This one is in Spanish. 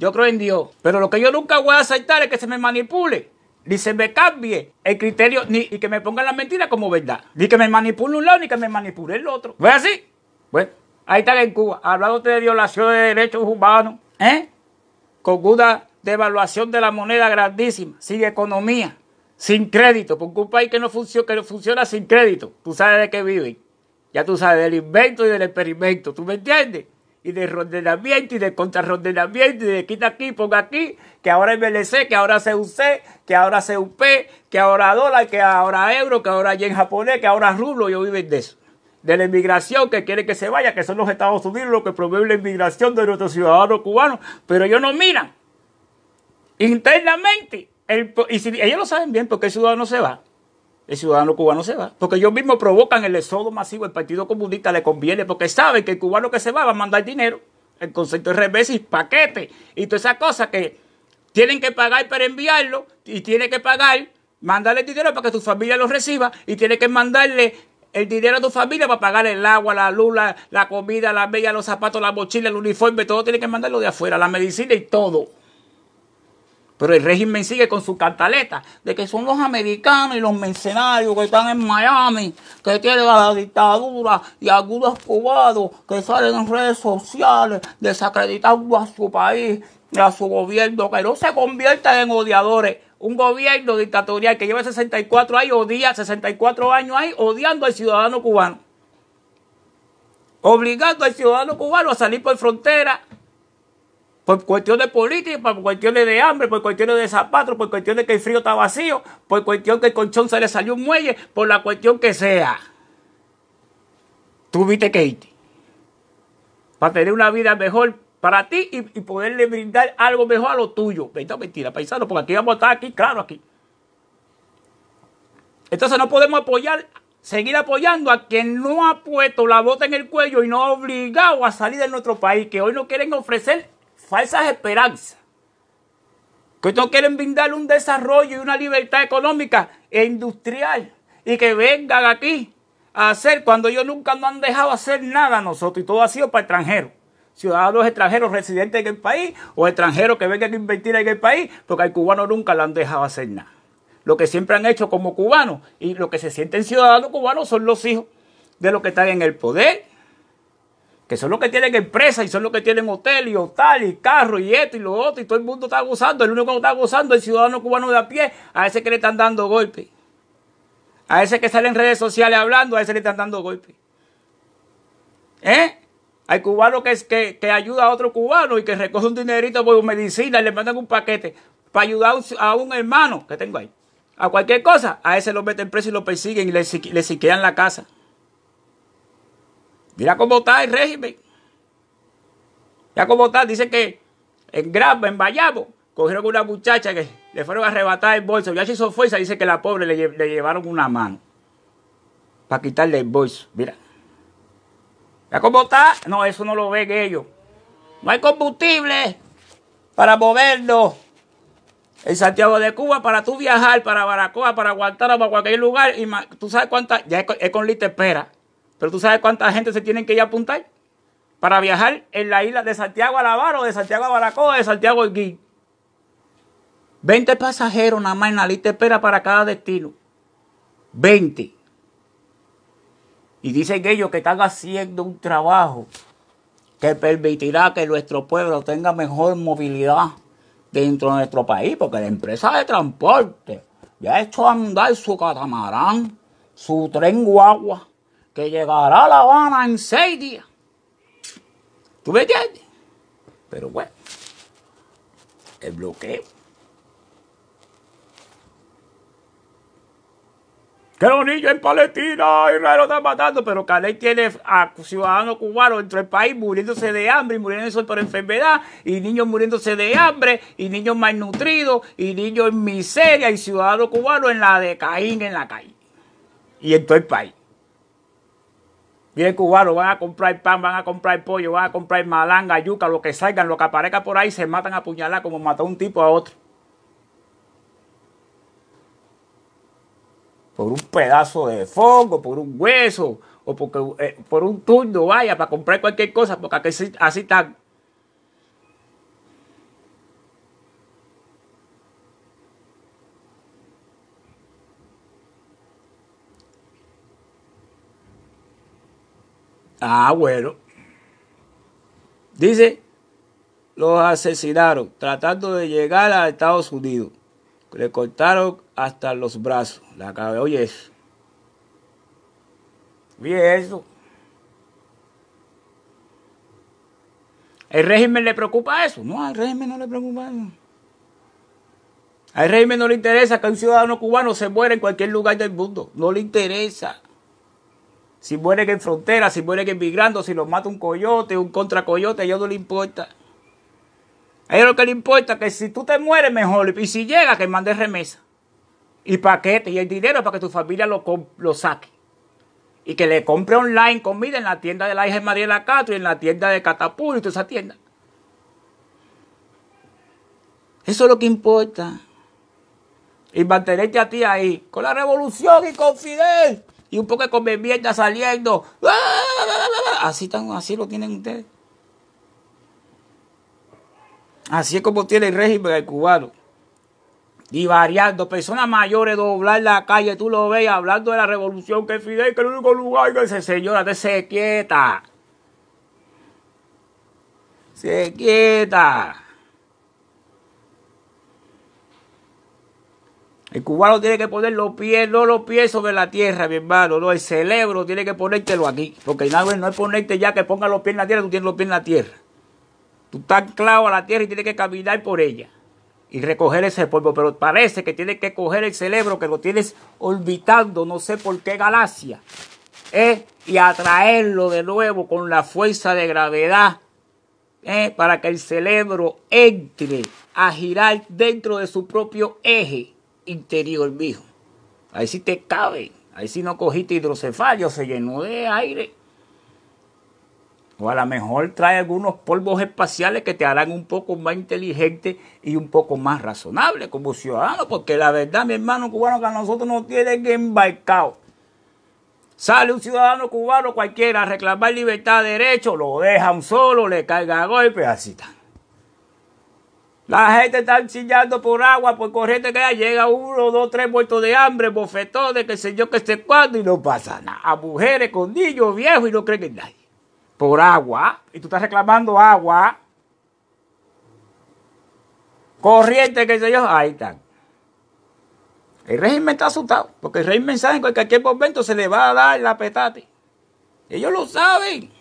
Yo creo en Dios. Pero lo que yo nunca voy a aceptar es que se me manipule. Ni se me cambie el criterio, ni y que me pongan la mentira como verdad. Ni que me manipule un lado, ni que me manipule el otro. ¿Ves así? Bueno, ahí están en Cuba, hablándote de violación de derechos humanos, ¿eh? Con una devaluación de la moneda grandísima, sin economía, sin crédito, porque un país que no, funciona, que no funciona sin crédito, tú sabes de qué viven. Ya tú sabes, del invento y del experimento, ¿tú me entiendes? y de rondenamiento y de contrarrodenamiento y de quita aquí, ponga aquí, que ahora MLC, que ahora CUC, que ahora CUP, que ahora dólar, que ahora euro, que ahora yen japonés, que ahora rublo, yo viven de eso. De la inmigración que quiere que se vaya, que son los Estados Unidos los que promueven la inmigración de nuestros ciudadanos cubanos, pero ellos no miran. Internamente, y si, ellos lo saben bien porque el ciudadano se va el ciudadano cubano se va. Porque ellos mismos provocan el exodo masivo. El Partido Comunista le conviene porque saben que el cubano que se va va a mandar dinero. El concepto de revés y paquete. Y todas esas cosas que tienen que pagar para enviarlo y tiene que pagar, mandarle dinero para que tu familia lo reciba y tiene que mandarle el dinero a tu familia para pagar el agua, la luz, la, comida, la media, los zapatos, la mochila, el uniforme, todo tiene que mandarlo de afuera, la medicina y todo. Pero el régimen sigue con su cantaleta de que son los americanos y los mercenarios que están en Miami, que tienen a la dictadura y algunos cubados que salen en redes sociales desacreditando a su país, a su gobierno, que no se conviertan en odiadores. Un gobierno dictatorial que lleva 64 años, odia, 64 años ahí odiando al ciudadano cubano. Obligando al ciudadano cubano a salir por frontera por cuestiones política, por cuestiones de hambre, por cuestiones de zapatos, por cuestiones que el frío está vacío, por cuestión que el colchón se le salió un muelle, por la cuestión que sea. Tú viste irte. Para tener una vida mejor para ti y, poderle brindar algo mejor a lo tuyo. No, mentira, paisano, porque aquí vamos a estar aquí, claro, aquí. Entonces no podemos apoyar, seguir apoyando a quien no ha puesto la bota en el cuello y no ha obligado a salir de nuestro país, que hoy no quieren ofrecer falsas esperanzas, que no quieren brindar un desarrollo y una libertad económica e industrial y que vengan aquí a hacer cuando ellos nunca no han dejado hacer nada a nosotros y todo ha sido para extranjeros. Ciudadanos extranjeros residentes en el país o extranjeros que vengan a invertir en el país, porque al cubano nunca le han dejado hacer nada. Lo que siempre han hecho como cubanos y lo que se sienten ciudadanos cubanos son los hijos de los que están en el poder que son los que tienen empresas y son los que tienen hotel y hotel y carro y esto y lo otro, y todo el mundo está gozando. El único que está gozando es el ciudadano cubano de a pie, a ese que le están dando golpe. A ese que sale en redes sociales hablando, a ese le están dando golpe. ¿Eh? Hay cubanos que, que, que ayuda a otro cubano y que recoge un dinerito por medicina y le mandan un paquete para ayudar a un hermano que tengo ahí. A cualquier cosa, a ese lo meten preso y lo persiguen y le, le la casa. Mira cómo está el régimen. Mira cómo está. Dice que en grabo en Bayamo, cogieron una muchacha que le fueron a arrebatar el bolso. Ya se hizo fuerza. Dice que la pobre le, llevaron una mano para quitarle el bolso. Mira. Mira cómo está. No, eso no lo ven ellos. No hay combustible para movernos en Santiago de Cuba para tú viajar para Baracoa, para Guantánamo, para cualquier lugar. Y tú sabes cuánta. Ya es con, es con espera. Pero tú sabes cuánta gente se tienen que ir a apuntar para viajar en la isla de Santiago a La o de Santiago a Baracoa, de Santiago a Guí. 20 pasajeros nada más en la lista de espera para cada destino. 20. Y dicen ellos que están haciendo un trabajo que permitirá que nuestro pueblo tenga mejor movilidad dentro de nuestro país, porque la empresa de transporte ya ha hecho andar su catamarán, su tren guagua, llegará a La Habana en seis días. ¿Tú me entiendes? Pero bueno, el bloqueo. Que los niños en Palestina, Israel lo están matando, pero Caley tiene a ciudadanos cubanos dentro del país muriéndose de hambre y muriéndose por enfermedad, y niños muriéndose de hambre, y niños malnutridos, y niños en miseria, y ciudadanos cubanos en la de Caín en la calle, y en todo el país. Bien cubanos, van a comprar pan, van a comprar pollo, van a comprar malanga, yuca, lo que salgan, lo que aparezca por ahí, se matan a puñalar como mató un tipo a otro. Por un pedazo de fondo, por un hueso, o porque, eh, por un turno, vaya, para comprar cualquier cosa, porque así, así Ah, bueno. Dice, los asesinaron tratando de llegar a Estados Unidos. Le cortaron hasta los brazos, la cabeza. Oye eso. Oye eso. ¿El régimen le preocupa eso? No, al régimen no le preocupa eso. Al régimen no le interesa que un ciudadano cubano se muera en cualquier lugar del mundo. No le interesa. Si mueren en frontera, si mueren emigrando, si los mata un coyote, un contracoyote, a ellos no le importa. A ellos lo que le importa es que si tú te mueres mejor y si llega que mandes remesa y paquete, y el dinero para que tu familia lo, lo saque y que le compre online comida en la tienda de la hija de la Castro y en la tienda de Catapulto y toda esa tienda. Eso es lo que importa. Y mantenerte a ti ahí con la revolución y con Fidel y un poco de convivienda saliendo. ¡Ah! Así, tan, así lo tienen ustedes. Así es como tiene el régimen el cubano. Y variando, personas mayores doblar la calle, tú lo ves hablando de la revolución, que Fidel, que el único lugar que dice, señora, te se quieta. Se quieta. El cubano tiene que poner los pies, no los pies sobre la tierra, mi hermano. No, el cerebro tiene que ponértelo aquí. Porque no, no es ponerte ya que ponga los pies en la tierra, tú tienes los pies en la tierra. Tú estás anclado a la tierra y tienes que caminar por ella y recoger ese polvo. Pero parece que tienes que coger el cerebro que lo tienes orbitando, no sé por qué galaxia, eh, y atraerlo de nuevo con la fuerza de gravedad eh, para que el cerebro entre a girar dentro de su propio eje interior viejo. Ahí sí te cabe. Ahí sí no cogiste hidrocefalio, se llenó de aire. O a lo mejor trae algunos polvos espaciales que te harán un poco más inteligente y un poco más razonable como ciudadano. Porque la verdad, mi hermano cubano, que a nosotros nos tienen embarcado. Sale un ciudadano cubano cualquiera a reclamar libertad de derecho, lo dejan solo, le caiga golpe, así está. La gente está chillando por agua, por corriente que ya llega uno, dos, tres muertos de hambre, bofetones, que sé yo, que sé cuándo, y no pasa nada. A mujeres con niños viejos y no creen que nadie. Por agua. Y tú estás reclamando agua. Corriente, que sé yo. Ahí están. El régimen está asustado, porque el régimen sabe que en cualquier momento se le va a dar la petate. Ellos lo saben.